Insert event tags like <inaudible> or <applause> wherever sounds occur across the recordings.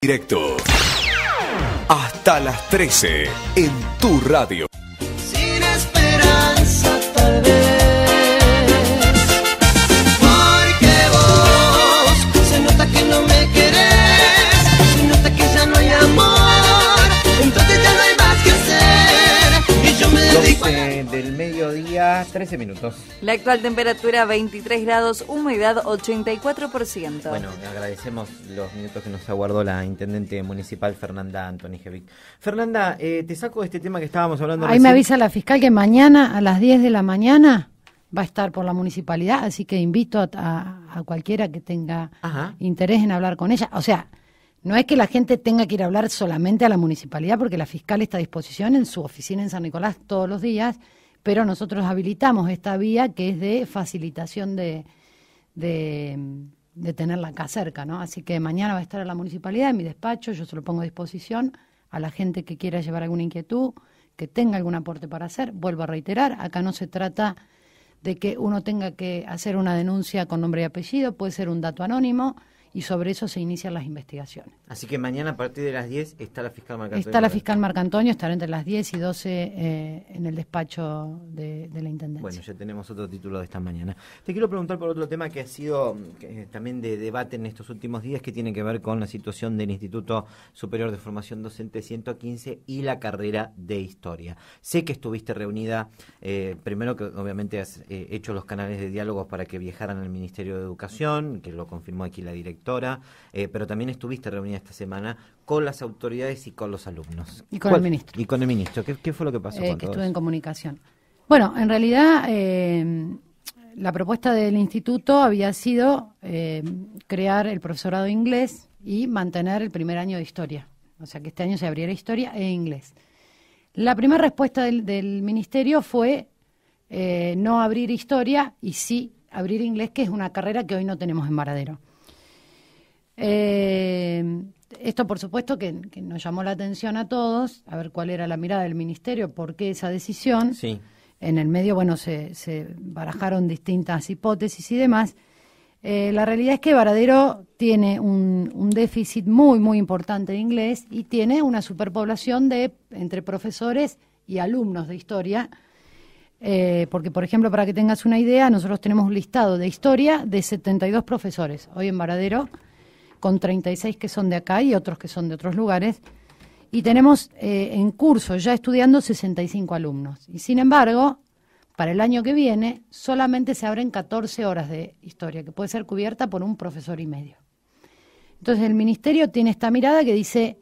Directo. Hasta las 13 en tu radio. 13 minutos. La actual temperatura 23 grados, humedad 84%. Bueno, agradecemos los minutos que nos aguardó la intendente municipal Fernanda Antonijevic. Fernanda, eh, te saco este tema que estábamos hablando. Ahí me avisa la fiscal que mañana a las 10 de la mañana va a estar por la municipalidad, así que invito a, cualquiera que tenga interés en hablar con ella. O sea, no es que la gente tenga que ir a hablar solamente a la municipalidad, porque la fiscal está a disposición en su oficina en San Nicolás todos los días pero nosotros habilitamos esta vía que es de facilitación de, de, tenerla acá cerca, ¿no? Así que mañana va a estar en la municipalidad en mi despacho, yo se lo pongo a disposición a la gente que quiera llevar alguna inquietud, que tenga algún aporte para hacer. Vuelvo a reiterar, acá no se trata de que uno tenga que hacer una denuncia con nombre y apellido, puede ser un dato anónimo, y sobre eso se inician las investigaciones. Así que mañana a partir de las 10 está la fiscal Marcantonio. Está la fiscal Marcantonio, estará entre las 10 y 12 eh, en el despacho de, la Intendencia. Bueno, ya tenemos otro título de esta mañana. Te quiero preguntar por otro tema que ha sido también de debate en estos últimos días, que tiene que ver con la situación del Instituto Superior de Formación Docente 115 y la carrera de Historia. Sé que estuviste reunida, eh, primero que obviamente has eh, hecho los canales de diálogos para que viajaran al Ministerio de Educación, que lo confirmó aquí la directora eh, pero también estuviste reunida esta semana con las autoridades y con los alumnos. Y con el ministro. Y con el ministro. ¿Qué, fue lo que pasó? Eh, que estuve en comunicación. Bueno, en realidad em, la propuesta del instituto había sido em, crear el profesorado de inglés y mantener el primer año de historia. O sea que este año se abriera historia e inglés. La primera respuesta del, ministerio fue eh, no abrir historia y sí abrir inglés, que es una carrera que hoy no tenemos en Varadero. Eh, esto, por supuesto, que, nos llamó la atención a todos, a ver cuál era la mirada del Ministerio, por qué esa decisión. En el medio, bueno, se, barajaron distintas hipótesis y demás. Eh, la realidad es que Varadero tiene un, déficit muy, muy importante de inglés y tiene una superpoblación de entre profesores y alumnos de historia. Eh, porque, por ejemplo, para que tengas una idea, nosotros tenemos un listado de historia de 72 profesores hoy en Varadero con 36 que son de acá y otros que son de otros lugares. Y tenemos eh, en curso, ya estudiando, 65 alumnos. Y sin embargo, para el año que viene solamente se abren 14 horas de historia, que puede ser cubierta por un profesor y medio. Entonces el ministerio tiene esta mirada que dice,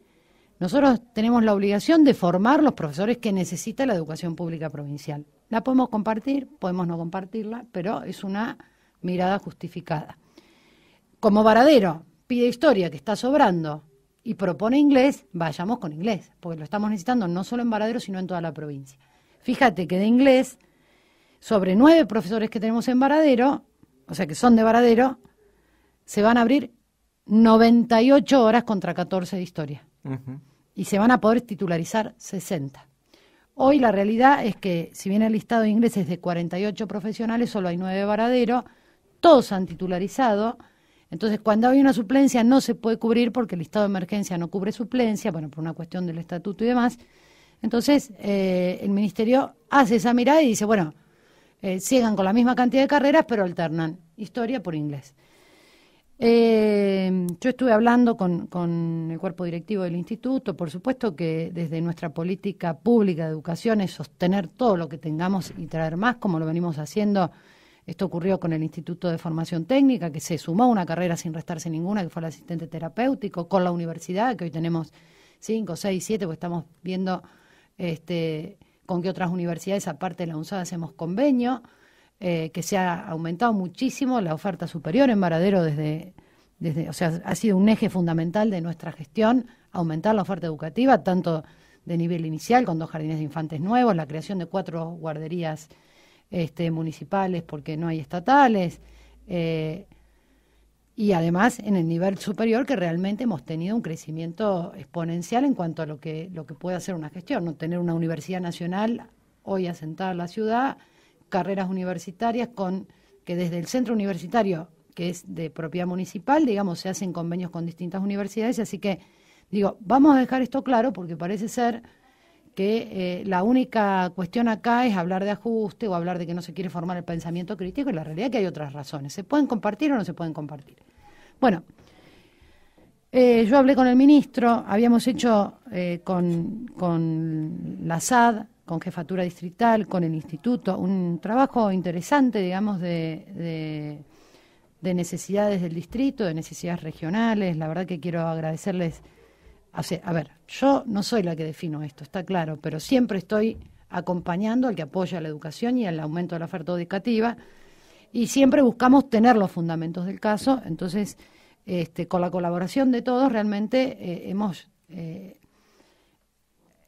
nosotros tenemos la obligación de formar los profesores que necesita la educación pública provincial. La podemos compartir, podemos no compartirla, pero es una mirada justificada. Como varadero, pide historia, que está sobrando, y propone inglés, vayamos con inglés, porque lo estamos necesitando no solo en Varadero, sino en toda la provincia. Fíjate que de inglés, sobre nueve profesores que tenemos en Varadero, o sea que son de Varadero, se van a abrir 98 horas contra 14 de historia. Y se van a poder titularizar 60. Hoy la realidad es que, si bien el listado de inglés es de 48 profesionales, solo hay nueve de Varadero, todos han titularizado entonces, cuando hay una suplencia no se puede cubrir porque el estado de emergencia no cubre suplencia, bueno, por una cuestión del estatuto y demás. Entonces, eh, el ministerio hace esa mirada y dice, bueno, eh, sigan con la misma cantidad de carreras, pero alternan historia por inglés. Eh, yo estuve hablando con, el cuerpo directivo del instituto, por supuesto que desde nuestra política pública de educación es sostener todo lo que tengamos y traer más, como lo venimos haciendo esto ocurrió con el Instituto de Formación Técnica, que se sumó a una carrera sin restarse ninguna, que fue el asistente terapéutico, con la universidad, que hoy tenemos cinco, seis, siete, porque estamos viendo este, con qué otras universidades, aparte de la UNSAD, hacemos convenio, eh, que se ha aumentado muchísimo la oferta superior en Varadero desde, desde, o sea, ha sido un eje fundamental de nuestra gestión, aumentar la oferta educativa, tanto de nivel inicial, con dos jardines de infantes nuevos, la creación de cuatro guarderías este, municipales porque no hay estatales. Eh, y además en el nivel superior que realmente hemos tenido un crecimiento exponencial en cuanto a lo que, lo que puede hacer una gestión, no tener una universidad nacional hoy asentada en la ciudad, carreras universitarias con que desde el centro universitario, que es de propiedad municipal, digamos, se hacen convenios con distintas universidades, así que digo, vamos a dejar esto claro porque parece ser que eh, la única cuestión acá es hablar de ajuste o hablar de que no se quiere formar el pensamiento crítico y la realidad que hay otras razones. ¿Se pueden compartir o no se pueden compartir? Bueno, eh, yo hablé con el ministro, habíamos hecho eh, con, con la SAD, con Jefatura Distrital, con el Instituto, un trabajo interesante, digamos, de, de necesidades del distrito, de necesidades regionales. La verdad que quiero agradecerles a ver, yo no soy la que defino esto, está claro, pero siempre estoy acompañando al que apoya la educación y al aumento de la oferta educativa y siempre buscamos tener los fundamentos del caso. Entonces, este, con la colaboración de todos, realmente eh, hemos eh,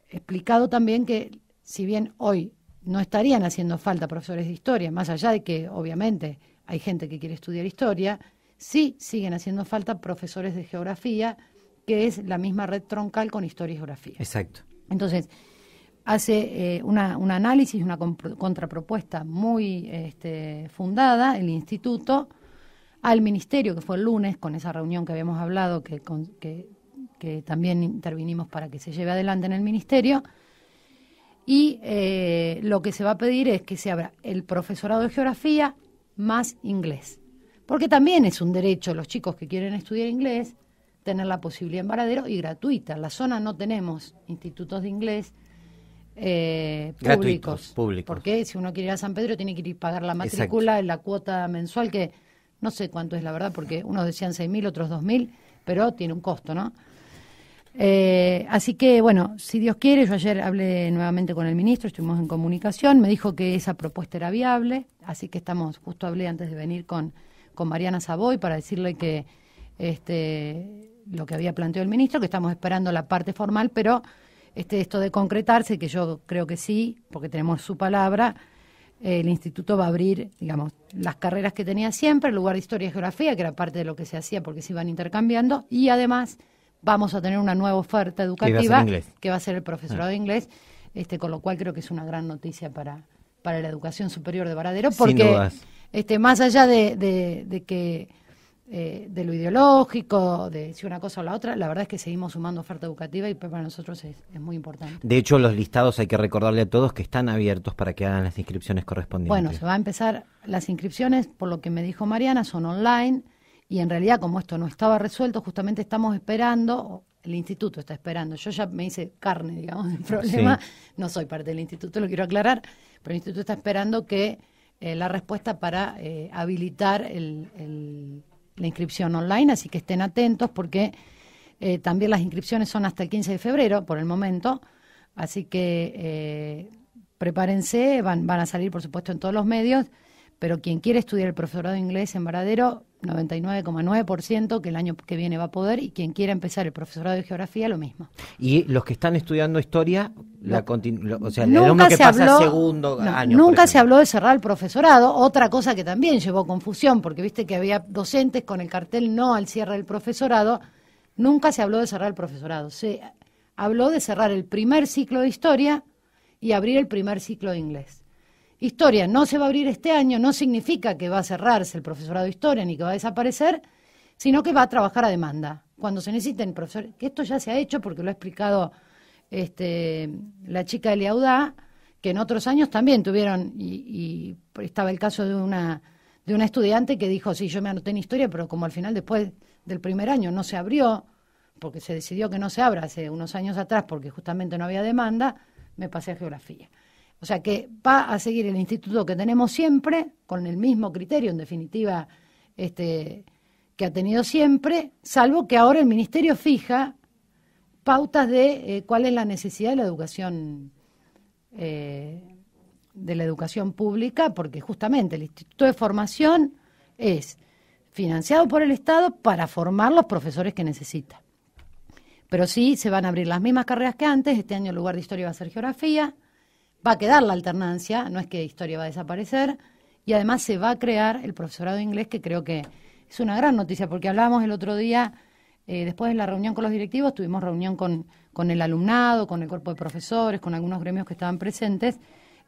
explicado también que si bien hoy no estarían haciendo falta profesores de historia, más allá de que obviamente hay gente que quiere estudiar historia, sí siguen haciendo falta profesores de geografía, que es la misma red troncal con historia y geografía. Exacto. Entonces, hace eh, una, un análisis, una contrapropuesta muy este, fundada, el instituto, al ministerio, que fue el lunes, con esa reunión que habíamos hablado, que, que, también intervinimos para que se lleve adelante en el ministerio. Y eh, lo que se va a pedir es que se abra el profesorado de geografía más inglés. Porque también es un derecho los chicos que quieren estudiar inglés tener la posibilidad en Varadero y gratuita. En la zona no tenemos institutos de inglés eh, públicos, Porque si uno quiere ir a San Pedro tiene que ir a pagar la matrícula, la cuota mensual, que no sé cuánto es la verdad, porque unos decían 6.000, otros 2.000, pero tiene un costo, ¿no? Eh, así que, bueno, si Dios quiere, yo ayer hablé nuevamente con el ministro, estuvimos en comunicación, me dijo que esa propuesta era viable, así que estamos, justo hablé antes de venir con, con Mariana Savoy para decirle que este, lo que había planteado el ministro, que estamos esperando la parte formal, pero este, esto de concretarse, que yo creo que sí, porque tenemos su palabra, el instituto va a abrir, digamos, las carreras que tenía siempre, el lugar de historia y geografía, que era parte de lo que se hacía porque se iban intercambiando, y además vamos a tener una nueva oferta educativa que va a ser el profesorado ah. de inglés, este, con lo cual creo que es una gran noticia para, para la educación superior de Varadero, porque este, más allá de, de que eh, de lo ideológico, de si una cosa o la otra, la verdad es que seguimos sumando oferta educativa y para nosotros es, muy importante. De hecho, los listados hay que recordarle a todos que están abiertos para que hagan las inscripciones correspondientes. Bueno, se va a empezar las inscripciones, por lo que me dijo Mariana, son online y en realidad como esto no estaba resuelto, justamente estamos esperando, el instituto está esperando. Yo ya me hice carne, digamos, del problema. No soy parte del instituto, lo quiero aclarar, pero el instituto está esperando que eh, la respuesta para eh, habilitar el, la inscripción online, así que estén atentos porque eh, también las inscripciones son hasta el 15 de febrero por el momento, así que eh, prepárense, van, van a salir por supuesto en todos los medios, pero quien quiere estudiar el profesorado de inglés en Varadero 99,9% que el año que viene va a poder y quien quiera empezar el profesorado de geografía lo mismo. Y los que están estudiando historia, la o sea, el que pasa segundo año. Nunca se habló de cerrar el profesorado, otra cosa que también llevó confusión, porque viste que había docentes con el cartel no al cierre del profesorado, nunca se habló de cerrar el profesorado, se habló de cerrar el primer ciclo de historia y abrir el primer ciclo de inglés. Historia no se va a abrir este año, no significa que va a cerrarse el profesorado de historia ni que va a desaparecer, sino que va a trabajar a demanda. Cuando se necesiten profesores, que esto ya se ha hecho porque lo ha explicado este, la chica de Leaudá, que en otros años también tuvieron, y, y, estaba el caso de una, de una estudiante que dijo, sí, yo me anoté en historia, pero como al final después del primer año no se abrió, porque se decidió que no se abra hace unos años atrás porque justamente no había demanda, me pasé a geografía. O sea que va a seguir el instituto que tenemos siempre, con el mismo criterio, en definitiva, este, que ha tenido siempre, salvo que ahora el ministerio fija pautas de eh, cuál es la necesidad de la educación eh, de la educación pública, porque justamente el instituto de formación es financiado por el Estado para formar los profesores que necesita. Pero sí se van a abrir las mismas carreras que antes. Este año el lugar de historia va a ser geografía va a quedar la alternancia, no es que historia va a desaparecer, y además se va a crear el profesorado de inglés, que creo que es una gran noticia, porque hablábamos el otro día, eh, después de la reunión con los directivos, tuvimos reunión con, con el alumnado, con el cuerpo de profesores, con algunos gremios que estaban presentes,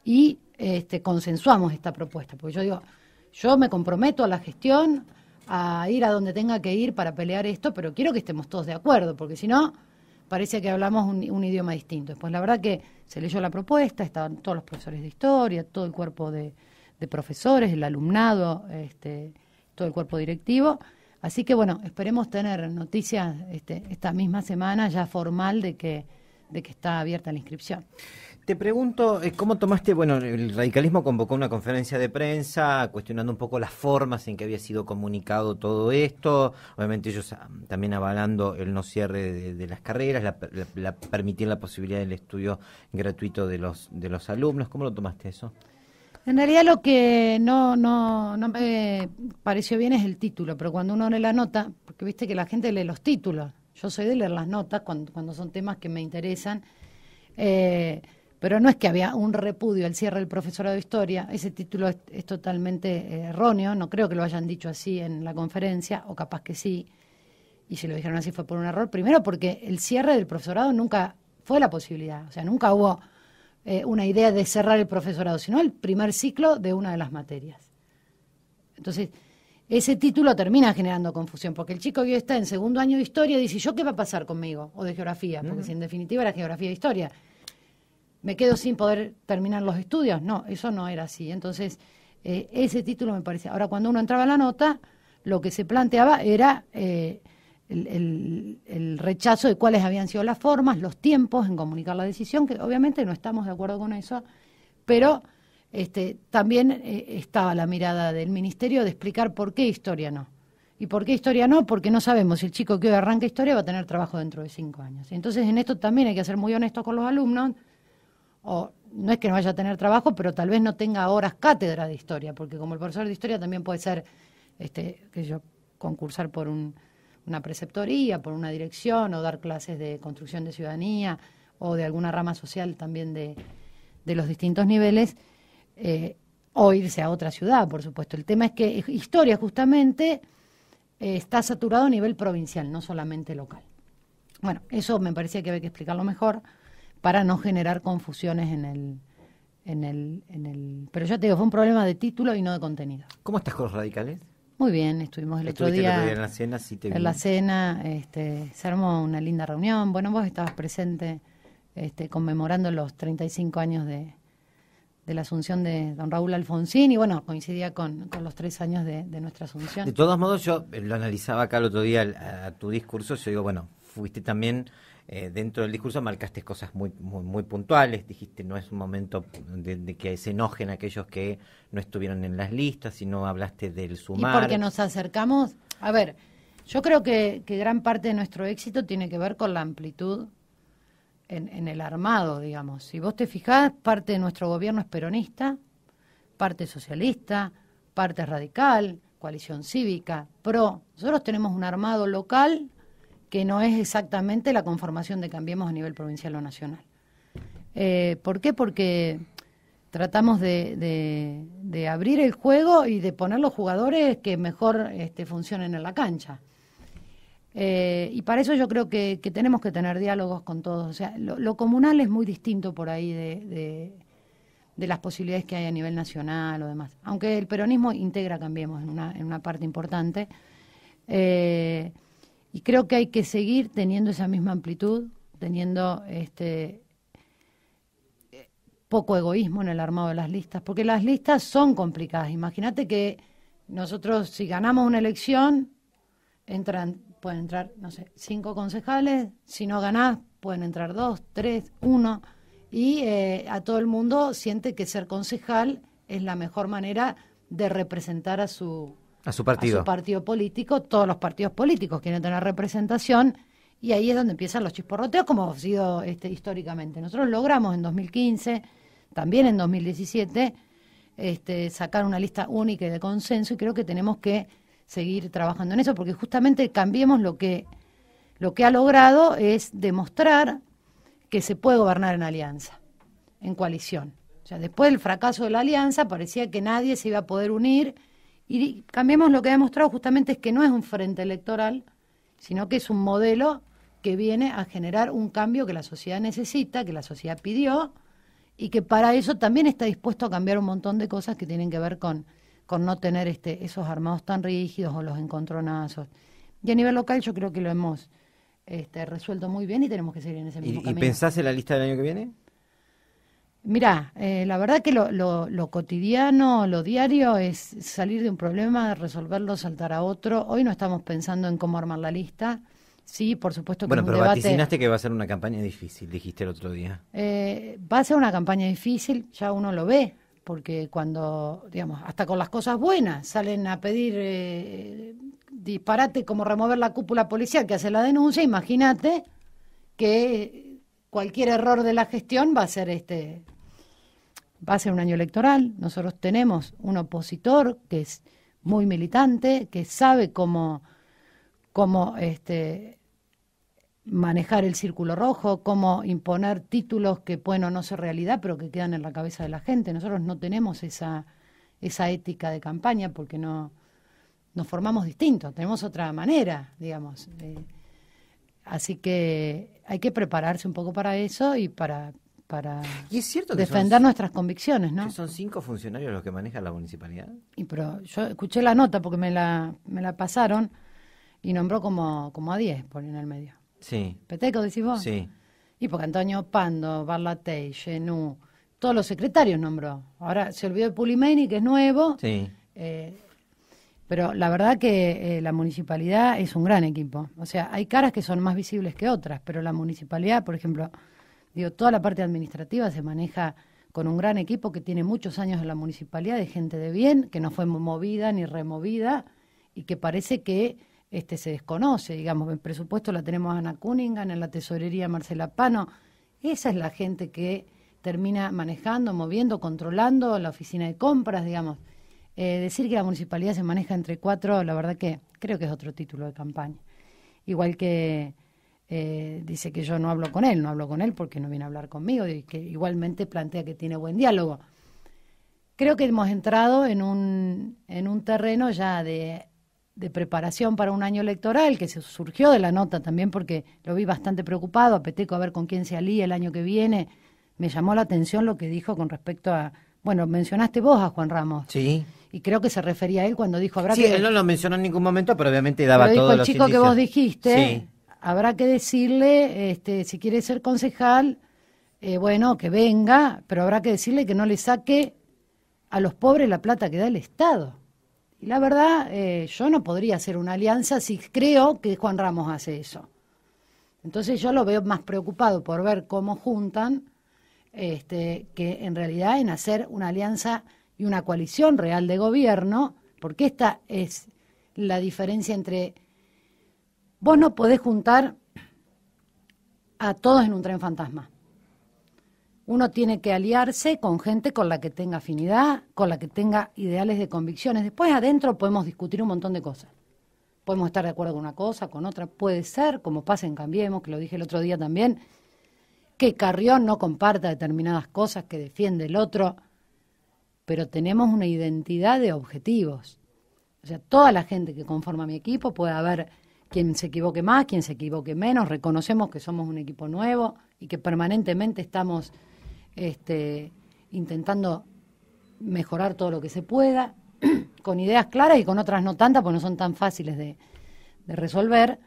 y este, consensuamos esta propuesta, porque yo digo, yo me comprometo a la gestión, a ir a donde tenga que ir para pelear esto, pero quiero que estemos todos de acuerdo, porque si no parece que hablamos un, idioma distinto. Pues la verdad que se leyó la propuesta, estaban todos los profesores de historia, todo el cuerpo de, profesores, el alumnado, este, todo el cuerpo directivo. Así que bueno, esperemos tener noticias este, esta misma semana ya formal de que, de que está abierta la inscripción. Te pregunto, eh, ¿cómo tomaste, bueno, el radicalismo convocó una conferencia de prensa cuestionando un poco las formas en que había sido comunicado todo esto, obviamente ellos ah, también avalando el no cierre de, las carreras, la, permitir la posibilidad del estudio gratuito de los, de los alumnos, ¿cómo lo tomaste eso? En realidad lo que no, no, no me pareció bien es el título, pero cuando uno lee la nota, porque viste que la gente lee los títulos, yo soy de leer las notas cuando, cuando son temas que me interesan. Eh, pero no es que había un repudio al cierre del profesorado de historia, ese título es, totalmente eh, erróneo, no creo que lo hayan dicho así en la conferencia, o capaz que sí, y si lo dijeron así fue por un error, primero porque el cierre del profesorado nunca fue la posibilidad, o sea, nunca hubo eh, una idea de cerrar el profesorado, sino el primer ciclo de una de las materias. Entonces, ese título termina generando confusión, porque el chico que está en segundo año de historia dice, ¿yo qué va a pasar conmigo? O de geografía, porque si en definitiva era geografía e historia me quedo sin poder terminar los estudios. No, eso no era así. Entonces, eh, ese título me parecía. Ahora, cuando uno entraba a la nota, lo que se planteaba era eh, el, rechazo de cuáles habían sido las formas, los tiempos en comunicar la decisión, que obviamente no estamos de acuerdo con eso, pero este, también eh, estaba la mirada del ministerio de explicar por qué historia no. ¿Y por qué historia no? Porque no sabemos si el chico que hoy arranca historia va a tener trabajo dentro de cinco años. Entonces, en esto también hay que ser muy honesto con los alumnos o no es que no vaya a tener trabajo, pero tal vez no tenga horas cátedra de historia, porque como el profesor de historia también puede ser, este, que yo, concursar por una preceptoría, por una dirección, o dar clases de construcción de ciudadanía, o de alguna rama social también de, los distintos niveles, eh, o irse a otra ciudad, por supuesto. El tema es que historia justamente eh, está saturado a nivel provincial, no solamente local. Bueno, eso me parecía que había que explicarlo mejor para no generar confusiones en el, en el, en el... Pero ya te digo, fue un problema de título y no de contenido. ¿Cómo estás con los radicales? Muy bien, estuvimos el otro, día, en la cena, sí En la cena, este, se armó una linda reunión. Bueno, vos estabas presente este, conmemorando los 35 años de, la asunción de don Raúl Alfonsín y bueno, coincidía con, los tres años de, nuestra asunción. De todos modos, yo lo analizaba acá el otro día a tu discurso, yo digo, bueno, fuiste también eh, dentro del discurso, marcaste cosas muy, muy, puntuales, dijiste no es un momento de, que se enojen aquellos que no estuvieron en las listas, sino hablaste del sumar. Y porque nos acercamos, a ver, yo creo que, gran parte de nuestro éxito tiene que ver con la amplitud en, en, el armado, digamos. Si vos te fijás, parte de nuestro gobierno es peronista, parte socialista, parte radical, coalición cívica, pro. Nosotros tenemos un armado local que no es exactamente la conformación de Cambiemos a nivel provincial o nacional. Eh, ¿Por qué? Porque tratamos de, abrir el juego y de poner los jugadores que mejor este, funcionen en la cancha. Eh, y para eso yo creo que, tenemos que tener diálogos con todos. O sea, lo, comunal es muy distinto por ahí de, las posibilidades que hay a nivel nacional o demás. Aunque el peronismo integra, cambiemos, en una, parte importante. Eh, y creo que hay que seguir teniendo esa misma amplitud, teniendo este poco egoísmo en el armado de las listas, porque las listas son complicadas. Imagínate que nosotros si ganamos una elección, entran, pueden entrar, no sé, cinco concejales, si no ganás, pueden entrar dos, tres, uno, y eh, a todo el mundo siente que ser concejal es la mejor manera de representar a su a su partido. A su partido político, todos los partidos políticos quieren tener representación y ahí es donde empiezan los chisporroteos como ha sido este, históricamente. Nosotros logramos en 2015, también en 2017, este, sacar una lista única y de consenso y creo que tenemos que seguir trabajando en eso porque justamente cambiemos lo que lo que ha logrado es demostrar que se puede gobernar en alianza, en coalición. O sea, después del fracaso de la alianza parecía que nadie se iba a poder unir y cambiemos lo que ha demostrado justamente es que no es un frente electoral, sino que es un modelo que viene a generar un cambio que la sociedad necesita, que la sociedad pidió, y que para eso también está dispuesto a cambiar un montón de cosas que tienen que ver con, con no tener este, esos armados tan rígidos o los encontronazos. Y a nivel local yo creo que lo hemos este, resuelto muy bien y tenemos que seguir en ese mismo camino. ¿Y pensás en la lista del año que viene? Mira, eh, la verdad que lo, cotidiano, lo diario es salir de un problema, resolverlo, saltar a otro. Hoy no estamos pensando en cómo armar la lista. Sí, por supuesto que bueno, pero vaticinaste que va a ser una campaña difícil, dijiste el otro día. Eh, va a ser una campaña difícil, ya uno lo ve, porque cuando, digamos, hasta con las cosas buenas salen a pedir eh, disparate como remover la cúpula policial que hace la denuncia, imagínate que cualquier error de la gestión va a ser este va a ser un año electoral. Nosotros tenemos un opositor que es muy militante, que sabe cómo, cómo este, manejar el círculo rojo, cómo imponer títulos que bueno o no ser realidad, pero que quedan en la cabeza de la gente. Nosotros no tenemos esa, esa ética de campaña porque no nos formamos distintos, tenemos otra manera, digamos. Eh, Así que hay que prepararse un poco para eso y para, para defender nuestras convicciones, ¿no? son cinco funcionarios los que maneja la municipalidad. Y pero yo escuché la nota porque me la, me la pasaron y nombró como, como a diez por en el medio. Sí. Peteco, decís vos. Sí. Y porque Antonio Pando, Barlatey, Genú, todos los secretarios nombró. Ahora se olvidó de Pulimeni, que es nuevo. Sí. Eh, pero la verdad que eh, la municipalidad es un gran equipo. O sea, hay caras que son más visibles que otras, pero la municipalidad, por ejemplo, digo, toda la parte administrativa se maneja con un gran equipo que tiene muchos años en la municipalidad de gente de bien, que no fue movida ni removida y que parece que este se desconoce, digamos, El presupuesto la tenemos Ana Cunningham, en la tesorería Marcela Pano, esa es la gente que termina manejando, moviendo, controlando la oficina de compras, digamos. Eh, decir que la municipalidad se maneja entre cuatro, la verdad que creo que es otro título de campaña. Igual que eh, dice que yo no hablo con él, no hablo con él porque no viene a hablar conmigo y que igualmente plantea que tiene buen diálogo. Creo que hemos entrado en un, en un terreno ya de, preparación para un año electoral que se surgió de la nota también porque lo vi bastante preocupado, apeteco a ver con quién se alía el año que viene. Me llamó la atención lo que dijo con respecto a, bueno, mencionaste vos a Juan Ramos. Sí y creo que se refería a él cuando dijo habrá sí, que... él no lo mencionó en ningún momento, pero obviamente daba pero dijo, el chico que vos dijiste, habrá que decirle, este, si quiere ser concejal, eh, bueno, que venga, pero habrá que decirle que no le saque a los pobres la plata que da el Estado. Y la verdad, eh, yo no podría hacer una alianza si creo que Juan Ramos hace eso. Entonces yo lo veo más preocupado por ver cómo juntan este, que en realidad en hacer una alianza y una coalición real de gobierno, porque esta es la diferencia entre vos no podés juntar a todos en un tren fantasma. Uno tiene que aliarse con gente con la que tenga afinidad, con la que tenga ideales de convicciones. Después adentro podemos discutir un montón de cosas. Podemos estar de acuerdo con una cosa, con otra. Puede ser, como pasa en Cambiemos, que lo dije el otro día también, que Carrión no comparta determinadas cosas que defiende el otro pero tenemos una identidad de objetivos. O sea, toda la gente que conforma mi equipo puede haber quien se equivoque más, quien se equivoque menos, reconocemos que somos un equipo nuevo y que permanentemente estamos este, intentando mejorar todo lo que se pueda, <clears throat> con ideas claras y con otras no tantas, porque no son tan fáciles de, resolver.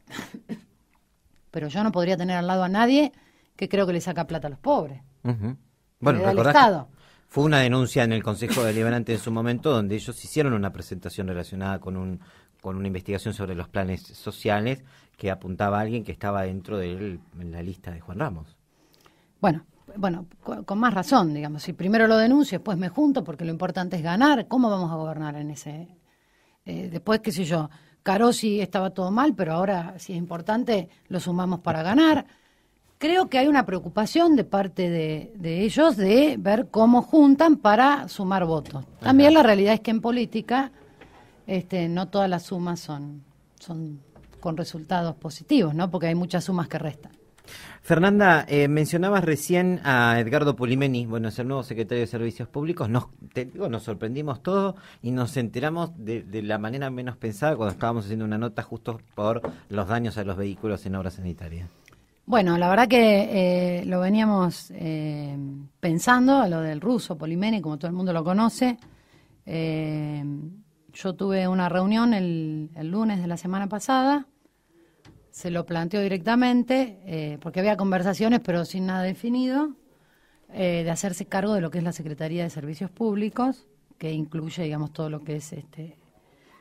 <clears throat> Pero yo no podría tener al lado a nadie que creo que le saca plata a los pobres. Bueno, recordás, fue una denuncia en el Consejo de Deliberante en su momento donde ellos hicieron una presentación relacionada con un con una investigación sobre los planes sociales que apuntaba a alguien que estaba dentro de en la lista de Juan Ramos. Bueno, bueno, con más razón, digamos, si primero lo denuncio, después me junto, porque lo importante es ganar, ¿cómo vamos a gobernar en ese? Eh, después, qué sé yo, Carosi estaba todo mal, pero ahora si es importante, lo sumamos para ganar creo que hay una preocupación de parte de, ellos de ver cómo juntan para sumar votos. También la realidad es que en política este, no todas las sumas son, son con resultados positivos, ¿no? Porque hay muchas sumas que restan. Fernanda, eh, mencionabas recién a Edgardo Pulimeni, bueno, es el nuevo secretario de Servicios Públicos. Nos, te digo, nos sorprendimos todos y nos enteramos de, de, la manera menos pensada cuando estábamos haciendo una nota justo por los daños a los vehículos en obras sanitarias. Bueno, la verdad que eh, lo veníamos eh, pensando, lo del ruso, Polimene, como todo el mundo lo conoce. Eh, yo tuve una reunión el, lunes de la semana pasada, se lo planteó directamente, eh, porque había conversaciones, pero sin nada definido, de hacerse cargo de lo que es la Secretaría de Servicios Públicos, que incluye, digamos, todo lo que es este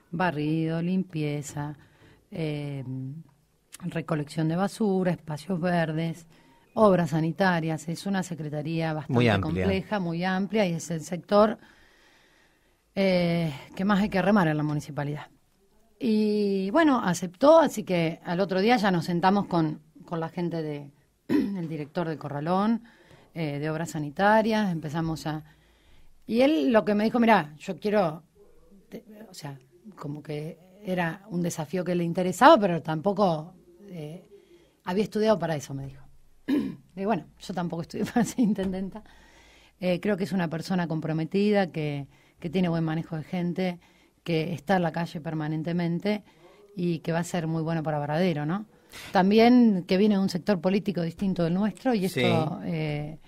barrido, limpieza, recolección de basura, espacios verdes, obras sanitarias. Es una secretaría bastante compleja, muy amplia y es el sector eh, que más hay que remar en la municipalidad. Y bueno, aceptó, así que al otro día ya nos sentamos con, con la gente de <clears throat> el director de Corralón, eh, de obras sanitarias, empezamos a... Y él lo que me dijo, mira, yo quiero, o sea, como que era un desafío que le interesaba, pero tampoco eh, había estudiado para eso, me dijo. <clears throat> y bueno, yo tampoco estudié <laughs> para ser intendenta. Eh, creo que es una persona comprometida, que, que tiene buen manejo de gente, que está en la calle permanentemente y que va a ser muy bueno para Varadero, ¿no? También que viene de un sector político distinto del nuestro y esto eh,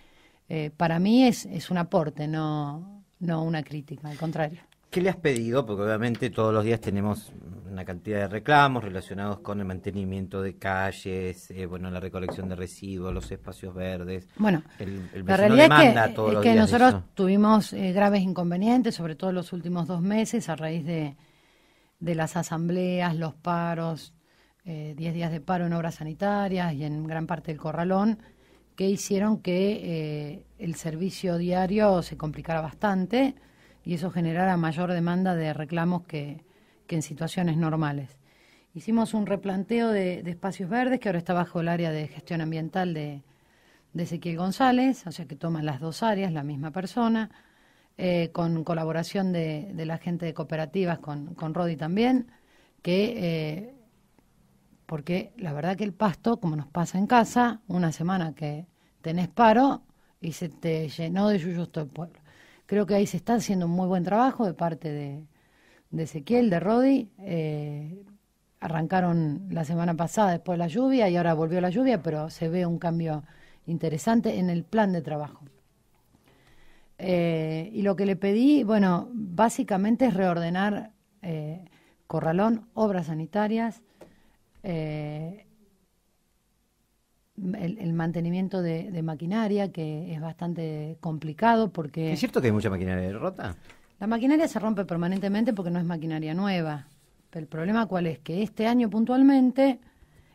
eh, para mí es, es un aporte, no, no una crítica, al contrario. ¿Qué le has pedido? Porque obviamente todos los días tenemos una cantidad de reclamos relacionados con el mantenimiento de calles, eh, bueno, la recolección de residuos, los espacios verdes. Bueno, el, la realidad es que, eh, nosotros tuvimos eh, graves inconvenientes, sobre todo en los últimos dos meses, a raíz de, las asambleas, los paros, 10 días de paro en obras sanitarias y en gran parte del corralón, que hicieron que el servicio diario se complicara bastante y eso generara mayor demanda de reclamos que, en situaciones normales. Hicimos un replanteo de, espacios verdes, que ahora está bajo el área de gestión ambiental de, Ezequiel González, o sea que toman las dos áreas, la misma persona, eh, con colaboración de, la gente de cooperativas, con, Rodi también, que, eh, porque la verdad que el pasto, como nos pasa en casa, una semana que tenés paro y se te llenó de yuyos todo el pueblo creo que ahí se está haciendo un muy buen trabajo de parte de, Ezequiel, de Rodi. Eh, arrancaron la semana pasada después de la lluvia y ahora volvió la lluvia, pero se ve un cambio interesante en el plan de trabajo. Eh, y lo que le pedí, bueno, básicamente es reordenar eh, Corralón, obras sanitarias, el, mantenimiento de, maquinaria, que es bastante complicado porque... ¿Es cierto que hay mucha maquinaria rota? La maquinaria se rompe permanentemente porque no es maquinaria nueva. Pero el problema cuál es que este año puntualmente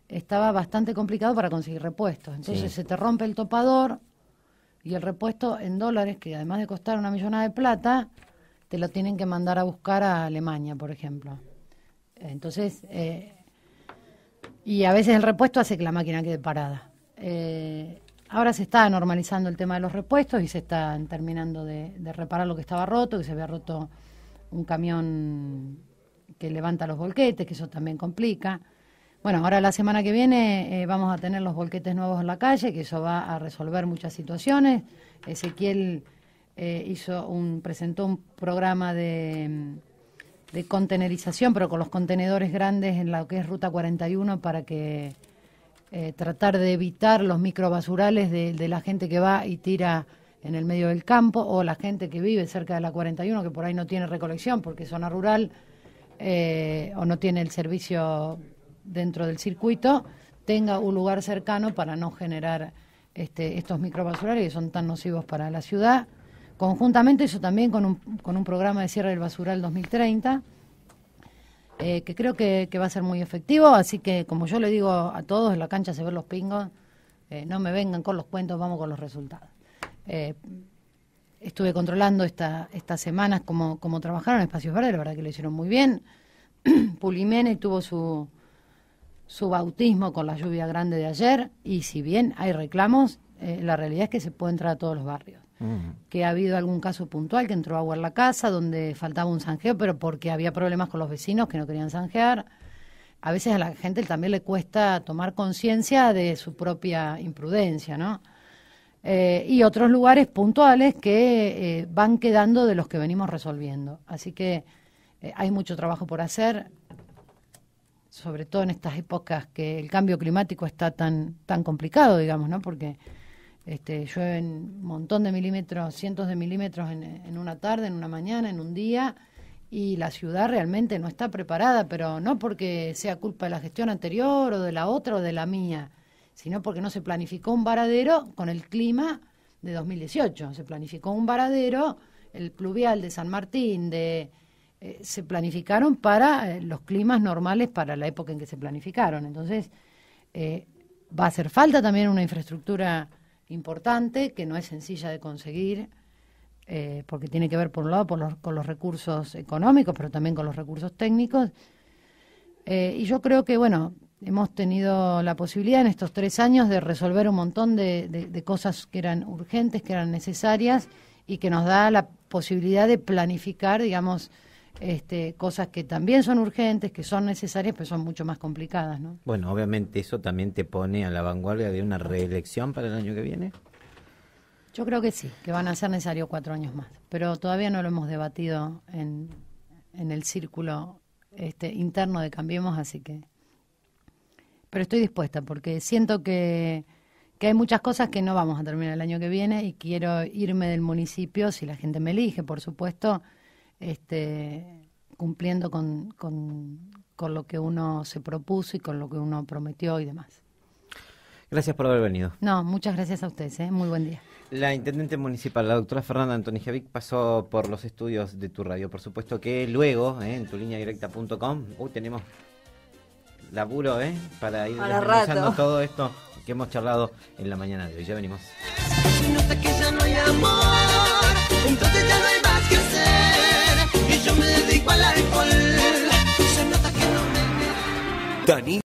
estaba bastante complicado para conseguir repuestos. Entonces se te rompe el topador y el repuesto en dólares, que además de costar una millonada de plata, te lo tienen que mandar a buscar a Alemania, por ejemplo. Entonces, eh, y a veces el repuesto hace que la máquina quede parada. Eh, ahora se está normalizando el tema de los repuestos y se están terminando de, reparar lo que estaba roto, que se había roto un camión que levanta los volquetes, que eso también complica. Bueno, ahora la semana que viene eh, vamos a tener los volquetes nuevos en la calle, que eso va a resolver muchas situaciones. Ezequiel eh, hizo un, presentó un programa de de contenerización, pero con los contenedores grandes en lo que es Ruta 41 para que eh, tratar de evitar los microbasurales de, de la gente que va y tira en el medio del campo o la gente que vive cerca de la 41 que por ahí no tiene recolección porque es zona rural eh, o no tiene el servicio dentro del circuito tenga un lugar cercano para no generar este, estos microbasurales que son tan nocivos para la ciudad conjuntamente eso también con un, con un programa de cierre del basural 2030, eh, que creo que, va a ser muy efectivo, así que como yo le digo a todos, en la cancha se ven los pingos, eh, no me vengan con los cuentos, vamos con los resultados. Eh, estuve controlando estas semanas cómo, como trabajaron Espacios Verdes, la verdad que lo hicieron muy bien. <clears throat> Pulimene tuvo su, su bautismo con la lluvia grande de ayer y si bien hay reclamos, la realidad es que se puede entrar a todos los barrios que ha habido algún caso puntual que entró agua en la casa donde faltaba un zanjeo, pero porque había problemas con los vecinos que no querían zanjear. A veces a la gente también le cuesta tomar conciencia de su propia imprudencia, ¿no? Eh, y otros lugares puntuales que eh, van quedando de los que venimos resolviendo. Así que eh, hay mucho trabajo por hacer, sobre todo en estas épocas que el cambio climático está tan, tan complicado, digamos, ¿no? Porque este, llueven un montón de milímetros, cientos de milímetros en, una tarde, en una mañana, en un día, y la ciudad realmente no está preparada, pero no porque sea culpa de la gestión anterior o de la otra o de la mía, sino porque no se planificó un varadero con el clima de 2018, se planificó un varadero, el pluvial de San Martín, de, eh, se planificaron para eh, los climas normales para la época en que se planificaron. Entonces, eh, va a hacer falta también una infraestructura importante, que no es sencilla de conseguir, eh, porque tiene que ver, por un lado, con los recursos económicos, pero también con los recursos técnicos. Eh, y yo creo que, bueno, hemos tenido la posibilidad en estos tres años de resolver un montón de cosas que eran urgentes, que eran necesarias y que nos da la posibilidad de planificar, digamos, este, cosas que también son urgentes, que son necesarias, pero son mucho más complicadas. ¿no? Bueno, obviamente eso también te pone a la vanguardia de una reelección para el año que viene. Yo creo que sí, que van a ser necesarios cuatro años más, pero todavía no lo hemos debatido en, el círculo este, interno de Cambiemos, así que... Pero estoy dispuesta porque siento que hay muchas cosas que no vamos a terminar el año que viene y quiero irme del municipio, si la gente me elige, por supuesto, este, cumpliendo con, lo que uno se propuso y con lo que uno prometió y demás. Gracias por haber venido. No, muchas gracias a ustedes. ¿eh? Muy buen día. La intendente municipal, la doctora Fernanda Antonijevic, pasó por los estudios de tu radio. Por supuesto que luego, ¿eh? en directa.com, uh, tenemos laburo ¿eh? para ir realizando todo esto que hemos charlado en la mañana de hoy. Ya venimos. que ya no hay amor, entonces yo me dedico al alcohol. Se nota que no me... Dani.